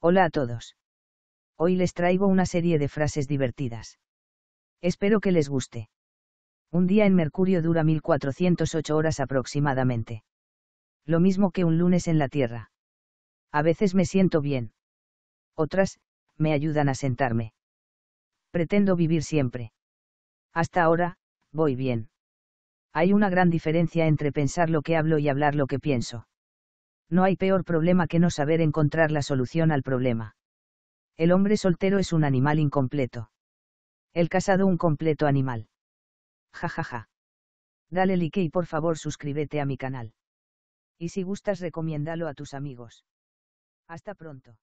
Hola a todos. Hoy les traigo una serie de frases divertidas. Espero que les guste. Un día en Mercurio dura 1408 horas aproximadamente. Lo mismo que un lunes en la Tierra. A veces me siento bien. Otras, me ayudan a sentarme. Pretendo vivir siempre. Hasta ahora, voy bien. Hay una gran diferencia entre pensar lo que hablo y hablar lo que pienso no hay peor problema que no saber encontrar la solución al problema. El hombre soltero es un animal incompleto. El casado un completo animal. Ja ja ja. Dale like y por favor suscríbete a mi canal. Y si gustas recomiéndalo a tus amigos. Hasta pronto.